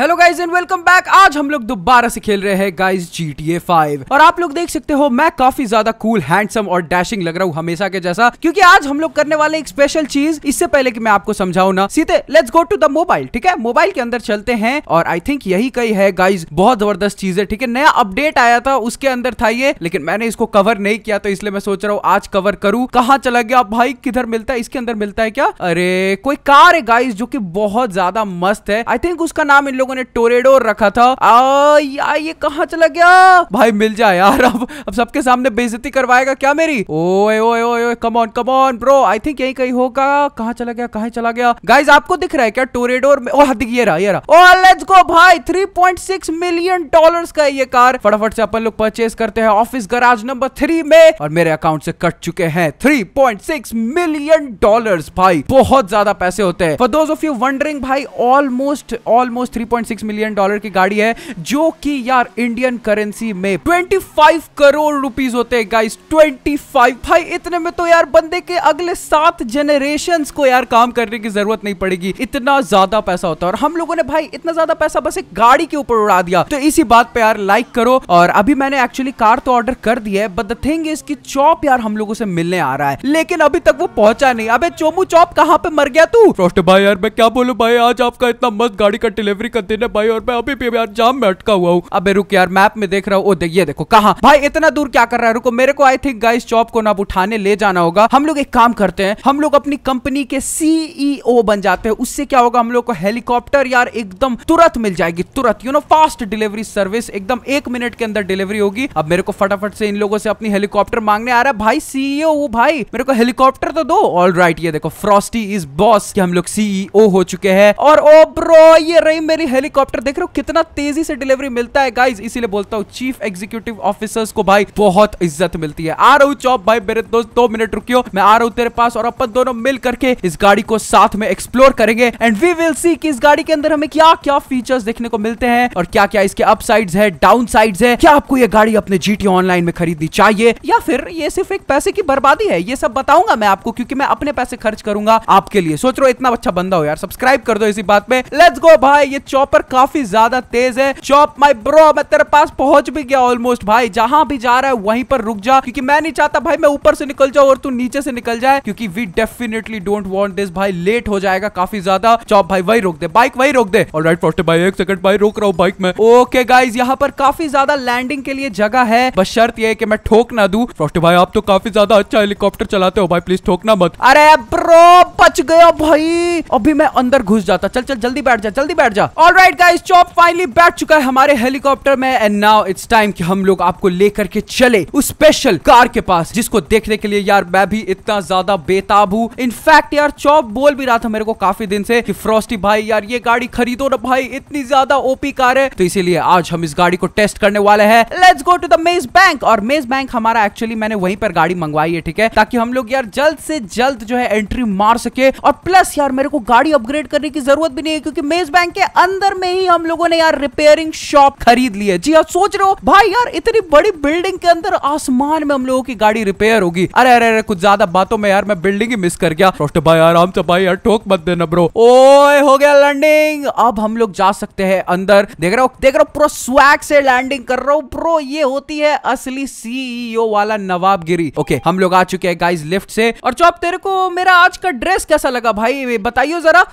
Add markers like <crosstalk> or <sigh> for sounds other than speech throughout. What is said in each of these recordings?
Hello guys and welcome back आज हम लोग दोबारा से खेल रहे हैं guys G T A five और आप लोग देख सकते हो मैं काफी ज्यादा कूल हैंडसम और डैशिंग लग रहा हूँ हमेशा के जैसा क्योंकि आज हम लोग करने वाले एक स्पेशल चीज इससे पहले कि मैं आपको समझाऊ ना सीधे let's go to the mobile ठीक है मोबाइल के अंदर चलते हैं और आई थिंक यही कई है गाइज बहुत जबरदस्त चीज है ठीक है नया अपडेट आया था उसके अंदर था ये लेकिन मैंने इसको कवर नहीं किया तो इसलिए मैं सोच रहा हूँ आज कवर करूँ कहाँ चला गया भाई किधर मिलता है इसके अंदर मिलता है क्या अरे कोई कार है गाइज जो की बहुत ज्यादा मस्त है आई थिंक उसका नाम इन लोगों ने टोरेडो रखा था आ, ये कहा चला गया भाई मिल जाए यार अब अब सबके सामने बेजती करवाएगा क्या मेरी ओए ओए ओए come on come on bro I think यही कहीं होगा कहा चला गया कहा चला गया गाइज आपको दिख रहा है क्या टोरेडोर में ये रहा ये रहा ओ लेट्स गो भाई 3.6 मिलियन डॉलर्स का ये कार फटाफट से अपन लोग परचेज करते हैं ऑफिस गराज नंबर थ्री में और मेरे अकाउंट से कट चुके हैं 3.6 मिलियन डॉलर्स भाई बहुत ज्यादा पैसे होते हैं for those of you wondering भाई almost almost three 2.6 million dollar की गाड़ी है जो कि यार इंडियन करेंसी में 25 करोड़ रुपीस होते हैं गाइस 25 भाई इतने में तो यार बंदे के अगले सात जनरेशन को यार काम करने की जरूरत नहीं पड़ेगी इतना ज्यादा पैसा होता है और हम लोगों ने भाई इतना ज्यादा पैसा बस एक गाड़ी के ऊपर उड़ा दिया तो इसी बात पे यार लाइक करो और अभी मैंने एक्चुअली कार तो ऑर्डर कर दी है बट द थिंग इज की चौप यार हम लोगों से मिलने आ रहा है लेकिन अभी तक वो पहुंचा नहीं अबे चोमू चौप कहां पे मर गया तू भाई यार मैं क्या बोलू भाई आज आपका इतना मस्त गाड़ी का डिलीवरी का दिन है भाई और मैं अभी भी यार जाम में अटका हुआ हूँ अबे रुक यार मैप में देख रहा हूँ दे, ये देखो कहा भाई इतना दूर क्या कर रहा है रुको मेरे को आई थिंक गाइस चौप को ना उठाने ले जाना होगा हम लोग एक काम करते हैं हम लोग अपनी कंपनी के सीईओ e बन जाते हैं उससे क्या होगा हम लोग को हेलीकॉप्टर यार एकदम तुरंत मिल जाएगी तुरंत you know fast delivery service एकदम एक मिनट के अंदर डिलीवरी होगी अब मेरे को फटाफट से इन लोगों से अपनी हेलीकॉप्टर मांगने आ रहा है भाई सीईओ e भाई मेरे को हेलीकॉप्टर तो दो ऑल राइट ये देखो फ्रॉस्टी इज बॉस के हम लोग सीईओ e हो चुके हैं और ओ ब्रो ये रही मेरी हेलीकॉप्टर देख रहे हो कितना तेजी से डिलीवरी मिलता है गाइज इसीलिए बोलता हूँ चीफ एग्जीक्यूटिव ऑफिसर्स को भाई बहुत इज्जत मिलती है आ रहा चौप भाई मेरे दोस्त दो मिनट रुकियो मैं आ रहा हूँ तेरे पास और अपन दोनों मिल करके इस गाड़ी को साथ में एक्सप्लोर करेंगे एंड वी विल सी की इस गाड़ी के अंदर हमें क्या क्या फीचर्स देखने को मिलते हैं और क्या क्या इसके अप साइड है डाउन साइड है क्या आपको ये गाड़ी अपने जीटी ऑनलाइन में खरीदनी चाहिए या फिर ये सिर्फ एक पैसे की बर्बादी है ये सब बताऊंगा मैं आपको क्योंकि मैं अपने पैसे खर्च करूंगा आपके लिए सोच रहा हूँ इतना अच्छा बंदा हो यार सब्सक्राइब कर दो इसी बात में लेट्स गो भाई ये चौप चॉपर काफी ज्यादा तेज है चॉप माई ब्रो मैं तेरे पास पहुंच भी गया ऑलमोस्ट भाई जहां भी जा रहा है वहीं पर रुक जा क्योंकि मैं नहीं चाहता भाई मैं ऊपर से निकल जाऊ और तू नीचे से निकल जाए क्योंकि we definitely don't want this भाई लेट हो जाएगा काफी ज्यादा चॉप भाई वही रोक दे बाइक वही रोक दे और राइट भाई एक सेकंड भाई रोक रहा हूँ बाइक में ओके गाइज यहाँ पर काफी ज्यादा लैंडिंग के लिए जगह है बस शर्त यह है कि मैं ठोक ना दू फ्रॉस्ट भाई आप तो काफी ज्यादा अच्छा हेलीकॉप्टर चलाते हो भाई प्लीज ठोकना मत अरे ब्रो बच गया भाई अभी मैं अंदर घुस जाता चल चल जल्दी बैठ जा जल्दी बैठ जा और ऑलराइट गाइस चॉप फाइनली बैठ चुका है हमारे हेलीकॉप्टर में एंड नाउ इट्स टाइम कि हम लोग आपको लेकर के चले उस स्पेशल कार के पास जिसको देखने के लिए यार मैं भी इतना ज्यादा बेताब हूँ इनफैक्ट यार चॉप बोल भी रहा था मेरे को काफी दिन से कि फ्रॉस्टी भाई यार ये गाड़ी खरीदो ना भाई इतनी ज्यादा ओपी कार है तो इसीलिए आज हम इस गाड़ी को टेस्ट करने वाले हैं let's go to the maze bank और मेज बैंक हमारा एक्चुअली मैंने वहीं पर गाड़ी मंगवाई है ठीक है ताकि हम लोग यार जल्द से जल्द जो है एंट्री मार सके और प्लस यार मेरे को गाड़ी अपग्रेड करने की जरूरत भी नहीं है क्योंकि मेज बैंक के अंदर अंदर में ही हम लोगों ने यार रिपेयरिंग शॉप खरीद ली है जी आप सोच रहे हो भाई यार इतनी बड़ी बिल्डिंग के अंदर आसमान में हम लोगों की गाड़ी रिपेयर होगी अरे अरे अरे कुछ ज्यादा बातों में यार मैं बिल्डिंग ही मिस कर गया भाई आराम से भाई यार ठोक मत देना ब्रो ओए हो गया लैंडिंग अब हम लोग जा सकते हैं अंदर देख रहे हो देख रहे हो पूरा स्वैग से लैंडिंग कर रहा हूँ ब्रो ये होती है असली सीईओ e वाला नवाबगिरी ओके हम लोग आ चुके हैं गाइज लिफ्ट से और चौप तेरे को मेरा आज का ड्रेस कैसा लगा भाई बताइयो जरा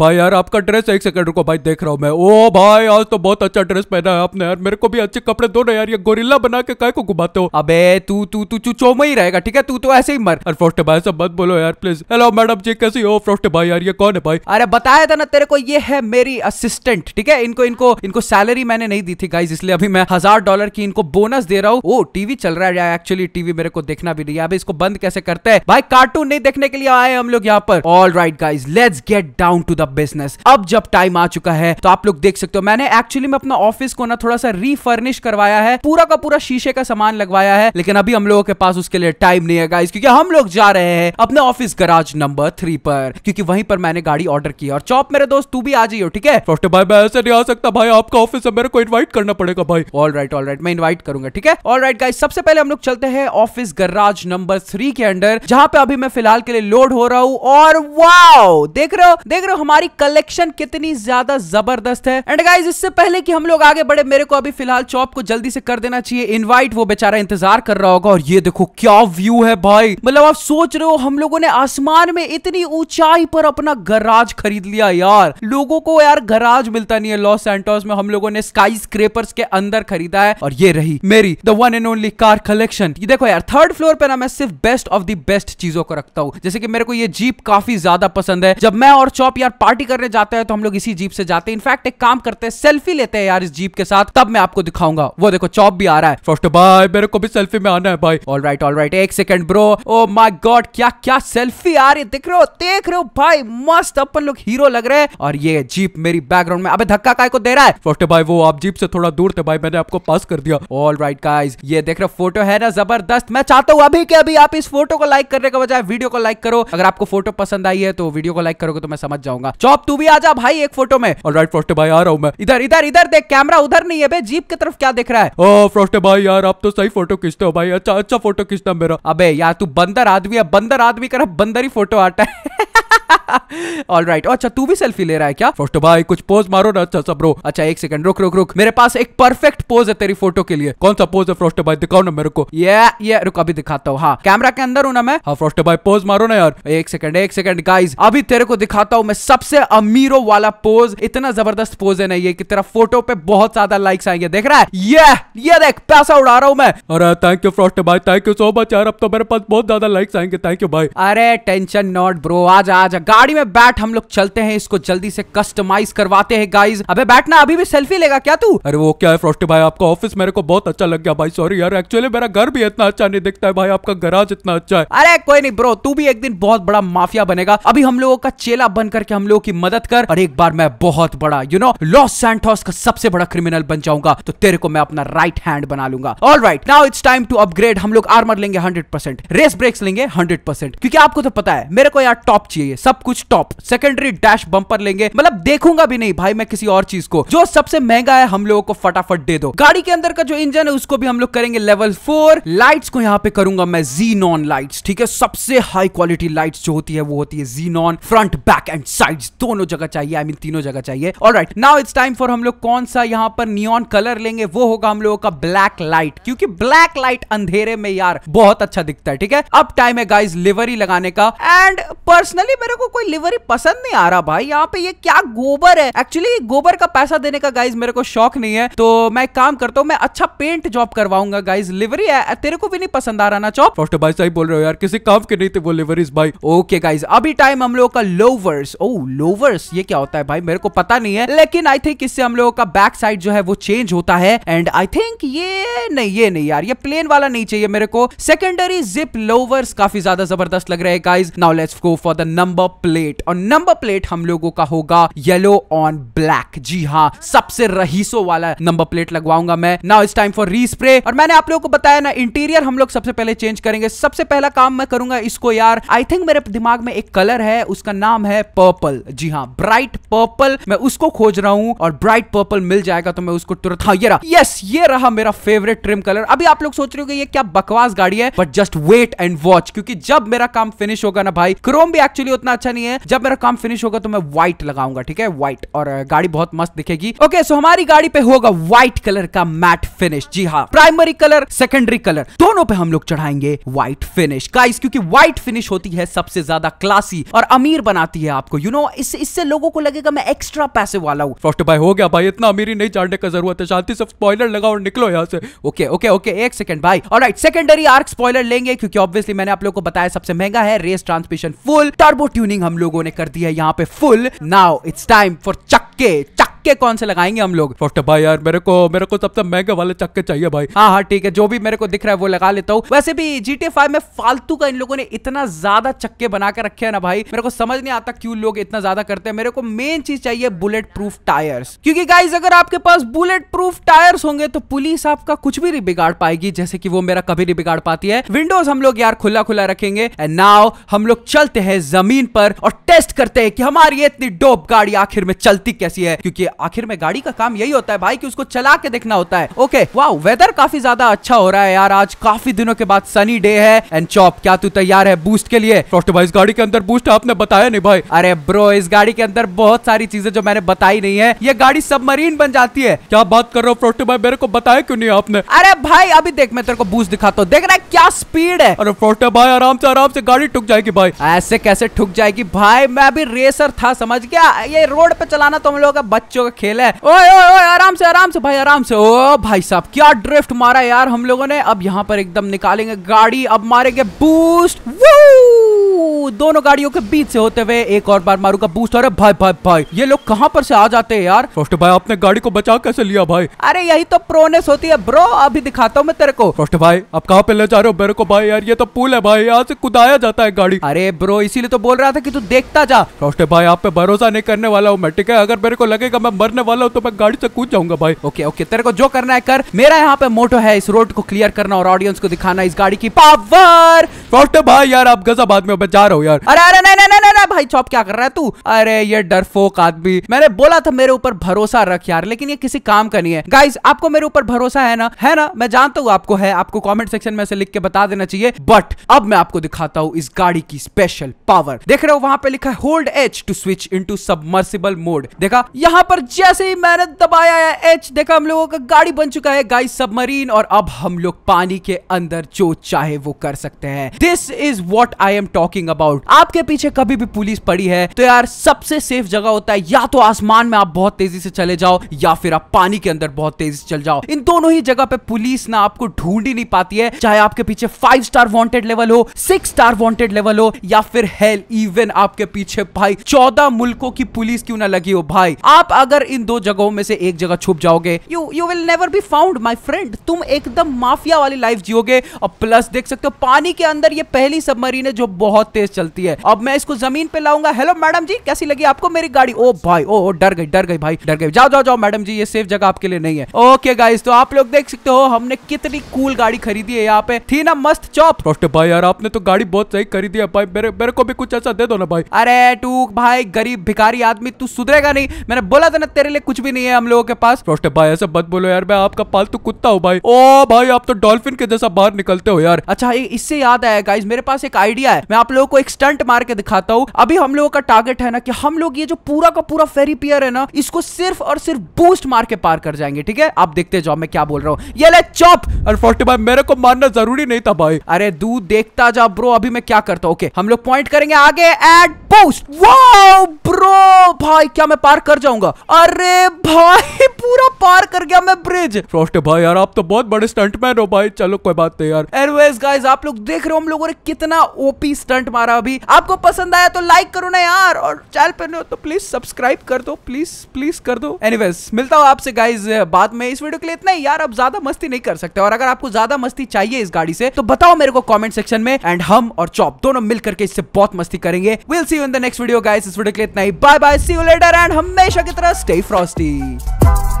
भाई यार आपका ड्रेस एक सेकंड रुको भाई देख रहा रहा हूँ मैं ओ भाई आज तो बहुत अच्छा ड्रेस पहना है आपने यार मेरे को भी अच्छे कपड़े दो ना यार ये गोरिल्ला बना के काय को घुमाते हो अबे तू तू तू चू चोमा ही रहेगा ठीक है तू तो ऐसे ही मर अरे फ्रोस्टे भाई सब मत बोलो यार प्लीज हेलो मैडम जी कैसी हो फ्रोस्टे भाई यार ये कौन है भाई अरे बताया था ना तेरे को ये है मेरी असिस्टेंट ठीक है इनको इनको इनको सैलरी मैंने नहीं दी थी गाइज इसलिए अभी मैं हजार डॉलर की इनको बोनस दे रहा हूँ ओ टीवी चल रहा है एक्चुअली टीवी मेरे को देखना भी नहीं है अभी इसको बंद कैसे करते हैं भाई कार्टून नहीं देखने के लिए आए हम लोग यहाँ पर all right guys let's get down to the business अब जब टाइम आ चुका है तो आप लोग देख सकते हो मैंने एक्चुअली में अपना ऑफिस को ना थोड़ा सा रिफर्निश करवाया है पूरा का पूरा शीशे का सामान लगवाया है लेकिन अभी हम लोगों के पास उसके लिए टाइम नहीं है गाइस क्योंकि हम लोग जा रहे हैं अपने ऑफिस गराज नंबर थ्री पर क्योंकि वहीं पर मैंने गाड़ी ऑर्डर की और चौप मेरे दोस्त तू भी आ जाइयो ठीक है भाई मैं ऐसे नहीं आ सकता भाई आपका ऑफिस है मेरे को इन्वाइट करना पड़ेगा भाई ऑल राइट ऑल राइट मैं इन्वाइट करूंगा ठीक है ऑल राइट गाइस सबसे पहले हम लोग चलते हैं ऑफिस गराज नंबर थ्री के अंडर जहां पे अभी मैं फिलहाल के लिए लोड हो रहा हूँ और वाओ देख रहे हो देख रहे हो हमारी कलेक्शन कितनी ज्यादा जबरदस्त जबरदस्त है एंड गाइज इससे पहले कि हम लोग आगे बढ़े मेरे को अभी फिलहाल चॉप को जल्दी से कर देना चाहिए इनवाइट वो बेचारा इंतजार कर रहा होगा और ये देखो क्या व्यू है भाई मतलब आप सोच रहे हो हम लोगों ने आसमान में इतनी ऊंचाई पर अपना गराज खरीद लिया यार लोगों को यार गराज मिलता नहीं है लॉस एंटोस में हम लोगों ने स्काई स्क्रेपर्स के अंदर खरीदा है और ये रही मेरी the one and only car collection ये देखो यार थर्ड फ्लोर पे ना मैं सिर्फ बेस्ट ऑफ दी बेस्ट चीजों को रखता हूँ जैसे कि मेरे को ये जीप काफी ज्यादा पसंद है जब मैं और चौप यार पार्टी करने जाते हैं तो हम लोग इसी जीप से जाते हैं इनफैक्ट एक काम करते हैं सेल्फी लेते हैं यार इस जीप के साथ तब मैं आपको दिखाऊंगा वो देखो चौप भी आ रहा है फर्स्ट भाई मेरे को भी सेल्फी में आना है भाई ऑल राइट ऑल राइट एक second bro oh my god क्या क्या सेल्फी आ रही दिख रहे हो देख रहे हो भाई मस्त अपन लोग हीरो लग रहे हैं और ये जीप मेरी बैकग्राउंड में अबे धक्का काय को दे रहा है फर्स्ट भाई वो आप जीप से थोड़ा दूर थे भाई मैंने आपको पास कर दिया ऑल राइट गाइस ये देख रहे हो फोटो है ना जबरदस्त मैं चाहता हूँ अभी के अभी आप इस फोटो को लाइक करने के बजाय वीडियो को लाइक करो अगर आपको फोटो पसंद आई है तो वीडियो को लाइक करोगे तो मैं समझ जाऊंगा चौप तू भी आ जा भाई एक फोटो में ऑल राइट राइट फ्रोस्टे भाई आ रहा हूँ मैं इधर इधर इधर देख कैमरा उधर नहीं है भाई जीप की तरफ क्या दिख रहा है ओ फ्रोस्टे भाई यार आप तो सही फोटो खींचते हो भाई अच्छा अच्छा फोटो खींचता मेरा अबे यार तू बंदर आदमी है बंदर आदमी कर बंदर ही फोटो आता है ऑल <laughs> राइट right. अच्छा तू भी सेल्फी ले रहा है क्या फर्स्ट भाई कुछ पोज मारो ना अच्छा सब रो अच्छा एक सेकंड रुक रुक रुक मेरे पास एक परफेक्ट पोज है तेरी फोटो के लिए कौन सा पोज है फ्रोस्ट भाई दिखाओ ना मेरे को ये ये रुक अभी दिखाता हूँ हाँ कैमरा के अंदर हूँ ना मैं हाँ फ्रोस्ट भाई पोज मारो ना यार एक सेकंड एक सेकंड गाइज अभी तेरे को दिखाता हूँ मैं सबसे अमीरो वाला पोज इतना जबरदस्त पोज है ना ये की तेरा फोटो पे बहुत ज्यादा लाइक्स आएंगे देख रहा है ये ये देख पैसा उड़ा रहा हूँ मैं अरे थैंक यू फ्रोस्ट भाई थैंक यू सो मच यार अब तो मेरे पास बहुत ज्यादा लाइक्स आएंगे थैंक यू भाई अरे टेंशन नॉट ब्रो आज आज अच्छा गाड़ी में बैठ हम लोग चलते हैं इसको जल्दी से कस्टमाइज करवाते हैं गाइज अबे बैठना अभी भी सेल्फी लेगा क्या तू अरे वो क्या है फ्रोस्टी भाई आपका ऑफिस मेरे को बहुत अच्छा लग गया भाई सॉरी यार एक्चुअली मेरा घर भी इतना अच्छा नहीं दिखता है भाई आपका गराज इतना अच्छा है अरे कोई नहीं ब्रो तू भी एक दिन बहुत बड़ा माफिया बनेगा अभी हम लोगों का चेला बन करके हम लोगों की मदद कर और एक बार मैं बहुत बड़ा यू नो लॉस सेंटोस का सबसे बड़ा क्रिमिनल बन जाऊंगा तो तेरे को मैं अपना राइट हैंड बना लूंगा all right now it's time to upgrade हम लोग आर्मर लेंगे हंड्रेड रेस ब्रेक्स लेंगे हंड्रेड क्योंकि आपको तो पता है मेरे को यार टॉप चाहिए सब कुछ टॉप सेकेंडरी डैश बंपर लेंगे मतलब देखूंगा भी नहीं भाई मैं किसी और चीज को जो सबसे महंगा है हम लोगों को फटाफट दे दो गाड़ी के अंदर का जो इंजन है उसको भी हम लोग करेंगे लेवल फोर लाइट्स को यहाँ पे करूंगा मैं जी नॉन लाइट ठीक है सबसे हाई क्वालिटी लाइट जो होती है वो होती है जी non front back and side दोनों जगह चाहिए आई I मीन mean, तीनों जगह चाहिए और right now it's time for हम लोग कौन सा यहाँ पर नियॉन कलर लेंगे वो होगा हम लोगों का ब्लैक लाइट क्योंकि ब्लैक लाइट अंधेरे में यार बहुत अच्छा दिखता है ठीक है अब टाइम है गाइज लिवरी लगाने का एंड पर्सनली मेरे को कोई लिवर ही पसंद नहीं आ रहा भाई यहाँ पे ये क्या गोबर है एक्चुअली गोबर का पैसा देने का गाइज मेरे को शौक नहीं है तो मैं काम करता हूँ मैं अच्छा पेंट जॉब करवाऊंगा गाइज लिवरी है तेरे को भी नहीं पसंद आ रहा ना चौप फर्स्ट भाई सही बोल रहे हो यार किसी काम के नहीं थे वो लिवरीज भाई ओके गाइज अभी टाइम हम लोगों का लोवर्स ओ लोवर्स ये क्या होता है भाई मेरे को पता नहीं है लेकिन आई थिंक इससे हम लोगों का बैक साइड जो है वो चेंज होता है एंड आई थिंक ये नहीं ये नहीं यार ये प्लेन वाला नहीं चाहिए मेरे को सेकेंडरी जिप लोवर्स काफी ज्यादा जबरदस्त लग रहे हैं guys now let's go for the number number plate और नंबर प्लेट हम लोगों का होगा येलो ऑन ब्लैक जी हाँ सबसे रहीसो वाला नंबर प्लेट लगवाऊंगा मैं now it's time for respray और मैंने आप लोगों को बताया ना इंटीरियर हम लोग सबसे पहले चेंज करेंगे सबसे पहला काम मैं करूंगा इसको यार आई थिंक मेरे दिमाग में एक कलर है उसका नाम है पर्पल जी हाँ ब्राइट पर्पल मैं उसको खोज रहा हूँ और ब्राइट पर्पल मिल जाएगा तो मैं उसको तुरंत हाँ ये रहा यस ये रहा मेरा फेवरेट ट्रिम कलर अभी आप लोग सोच रहे हो ये क्या बकवास गाड़ी है but just wait and watch क्योंकि जब मेरा काम फिनिश होगा ना भाई क्रोम भी एक्चुअली उतना इतना अच्छा नहीं है जब मेरा काम फिनिश होगा तो मैं व्हाइट लगाऊंगा ठीक है व्हाइट और गाड़ी बहुत मस्त दिखेगी ओके सो हमारी गाड़ी पे होगा व्हाइट कलर का मैट फिनिश जी हाँ प्राइमरी कलर सेकेंडरी कलर दोनों पे हम लोग चढ़ाएंगे व्हाइट फिनिश गाइस क्योंकि व्हाइट फिनिश होती है सबसे ज्यादा क्लासी और अमीर बनाती है आपको यू नो इससे इससे लोगों को लगेगा मैं एक्स्ट्रा पैसे वाला हूँ फर्स्ट भाई हो गया भाई इतना अमीरी नहीं चाड़ने का जरूरत है शांति से स्पॉइलर लगाओ और निकलो यहाँ से ओके ओके ओके एक सेकंड भाई और सेकेंडरी आर्क स्पॉइलर लेंगे क्योंकि ऑब्वियसली मैंने आप लोग को बताया सबसे महंगा है race transmission full turbo tuning हम लोगों ने कर दी है यहाँ पे full now it's time for चक्के चक्के चक्के कौन से लगाएंगे हम लोग फोटो भाई यार मेरे को मेरे को सबसे महंगे वाले चक्के चाहिए भाई हाँ हाँ ठीक है जो भी मेरे को दिख रहा है वो लगा लेता हूँ वैसे भी जीटे फाइव में फालतू का इन लोगों ने इतना ज्यादा चक्के बना के रखे है ना भाई मेरे को समझ नहीं आता क्यों लोग इतना ज्यादा करते हैं मेरे को मेन चीज चाहिए बुलेट प्रूफ टायर्स क्योंकि गाइज अगर आपके पास बुलेट प्रूफ टायर्स होंगे तो पुलिस आपका कुछ भी नहीं बिगाड़ पाएगी जैसे कि वो मेरा कभी नहीं बिगाड़ पाती है विंडोज हम लोग यार खुला खुला रखेंगे एंड नाउ हम लोग चलते हैं जमीन पर और टेस्ट करते हैं कि हमारी इतनी डोप गाड़ी आखिर में चलती कैसी है क्योंकि आखिर में गाड़ी का काम यही होता है भाई कि उसको चला के देखना होता है ओके वाह वेदर काफी ज्यादा अच्छा हो रहा है यार आज काफी दिनों के बाद सनी डे है एंड चॉप क्या तू तैयार है बूस्ट के लिए इस गाड़ी के अंदर बूस्ट आपने बताया नहीं भाई अरे ब्रो इस गाड़ी के अंदर बहुत सारी चीजें जो मैंने बताई नहीं है ये गाड़ी सबमरीन बन जाती है क्या बात कर रहे हो फ्रोस्टो भाई मेरे को बताया क्यों नहीं आपने अरे भाई अभी देख मैं तेरे को बूस्ट दिखाता हूँ देख रहा है क्या स्पीड है अरे फ्रोस्टो भाई आराम से आराम से गाड़ी ठुक जाएगी भाई ऐसे कैसे ठुक जाएगी भाई मैं अभी रेसर था समझ गया ये रोड पे चलाना तो हम लोग बच्चों बच्चों का खेल है ओए ओए ओए आराम से आराम से भाई आराम से ओ भाई साहब क्या ड्रिफ्ट मारा यार हम लोगों ने अब यहाँ पर एकदम निकालेंगे गाड़ी अब मारेंगे बूस्ट वो दोनों गाड़ियों के बीच से होते हुए एक और बार मारू का बूस्ट अरे भाई भाई भाई ये लोग कहाँ पर से आ जाते हैं यार फर्स्ट भाई आपने गाड़ी को बचा कैसे लिया भाई अरे यही तो प्रोनेस होती है ब्रो अभी दिखाता हूँ मैं तेरे को फर्स्ट भाई आप कहाँ पे ले जा रहे हो मेरे को भाई यार ये तो पुल है भाई यहाँ से कुदाया जाता है गाड़ी अरे ब्रो इसीलिए तो बोल रहा था की तू देखता जा फर्स्ट भाई आप पे भरोसा नहीं करने वाला हूँ मैं ठीक है अगर मेरे को लगेगा मैं मरने वाला हूँ तो मैं गाड़ी से कूद जाऊंगा भाई ओके ओके तेरे को जो करना है कर मेरा यहाँ पे मोटो है इस रोड को क्लियर करना और ऑडियंस को दिखाना इस गाड़ी की पावर फर्स्ट भाई यार आप गजाबाद में जा हो यार अरे अरे नहीं नहीं नहीं भाई चौप क्या कर रहा है तू अरे ये डरफोक आदमी मैंने बोला था मेरे ऊपर भरोसा रख यार लेकिन ये किसी काम का नहीं है गाइज आपको मेरे ऊपर भरोसा है ना है ना मैं जानता हूँ आपको है आपको कॉमेंट सेक्शन में से लिख के बता देना चाहिए बट अब मैं आपको दिखाता हूँ इस गाड़ी की स्पेशल पावर देख रहे हो वहां पे लिखा है hold H to switch into submersible mode देखा यहाँ पर जैसे ही मैंने दबाया है एच देखा हम लोगों का गाड़ी बन चुका है गाइस सबमरीन और अब हम लोग पानी के अंदर जो चाहे वो कर सकते हैं this is what I am talking about आपके पीछे कभी भी पुलिस पड़ी है तो यार सबसे सेफ जगह होता है या तो आसमान में आप बहुत तेजी से चले जाओ या फिर आप पानी के अंदर बहुत तेजी से चल जाओ इन दोनों ही जगह पे पुलिस ना आपको ढूंढ ही नहीं पाती है चाहे आपके पीछे फाइव स्टार वॉन्टेड लेवल हो सिक्स स्टार वॉन्टेड लेवल हो या फिर हेल इवन आपके पीछे भाई चौदह मुल्कों की पुलिस क्यों ना लगी हो भाई आप अगर इन दो जगहों में से एक जगह छुप जाओगे you you will never be found my friend तुम एकदम माफिया वाली लाइफ जियोगे और प्लस देख सकते हो पानी के अंदर ये पहली सबमरीन है जो बहुत तेज चलती है अब मैं इसको जमीन जमीन पे लाऊंगा हेलो मैडम जी कैसी लगी आपको मेरी गाड़ी ओ भाई ओ डर गई डर गई भाई डर गई जाओ जाओ जाओ मैडम जी ये सेफ जगह आपके लिए नहीं है ओके गाइस तो आप लोग देख सकते हो हमने कितनी कूल गाड़ी खरीदी है यहाँ पे थी ना मस्त चौप रोस्ट भाई यार आपने तो गाड़ी बहुत सही खरीदी है भाई मेरे मेरे को भी कुछ ऐसा दे दो ना भाई अरे टू भाई गरीब भिखारी आदमी तू सुधरेगा नहीं मैंने बोला था ना तेरे लिए कुछ भी नहीं है हम लोगों के पास रोस्ट भाई ऐसा मत बोलो यार मैं आपका पालतू कुत्ता हूँ भाई ओ भाई आप तो डॉल्फिन के जैसा बाहर निकलते हो यार अच्छा इससे याद आया गाइज मेरे पास एक आइडिया है मैं आप लोगों को एक स्टंट मार के दिखाता हूँ अभी हम लोगों का टारगेट है ना कि हम लोग ये जो पूरा का पूरा फेरी पियर है ना इसको सिर्फ और सिर्फ बूस्ट मार के पार कर जाएंगे ठीक है आप देखते जाओ मैं क्या बोल रहा हूँ ये ले चॉप अरे फोर्टी भाई मेरे को मारना जरूरी नहीं था भाई अरे दू देखता जा ब्रो अभी मैं क्या करता हूँ ओके हम लोग पॉइंट करेंगे आगे एट पोस्ट वो ब्रो भाई क्या मैं पार कर जाऊंगा अरे भाई पूरा पार कर गया मैं ब्रिज फ्रॉस्ट भाई यार आप तो बहुत बड़े स्टंटमैन हो भाई चलो कोई बात नहीं यार एनवेज गाइस आप लोग देख रहे हो हम लोगों ने कितना ओपी स्टंट मारा अभी आपको पसंद आया तो तो लाइक करो ना यार और चैनल पर हो तो प्लीज सब्सक्राइब कर दो प्लीज प्लीज कर दो एनीवेज मिलता हूँ आपसे गाइज बाद में इस वीडियो के लिए इतना ही यार अब ज्यादा मस्ती नहीं कर सकते और अगर आपको ज्यादा मस्ती चाहिए इस गाड़ी से तो बताओ मेरे को कॉमेंट सेक्शन में एंड हम और चॉप दोनों मिल करके इससे बहुत मस्ती करेंगे will see you in the next video guys इस वीडियो के लिए इतना ही bye bye see you later and हमेशा की तरह स्टे फ्रॉस्टी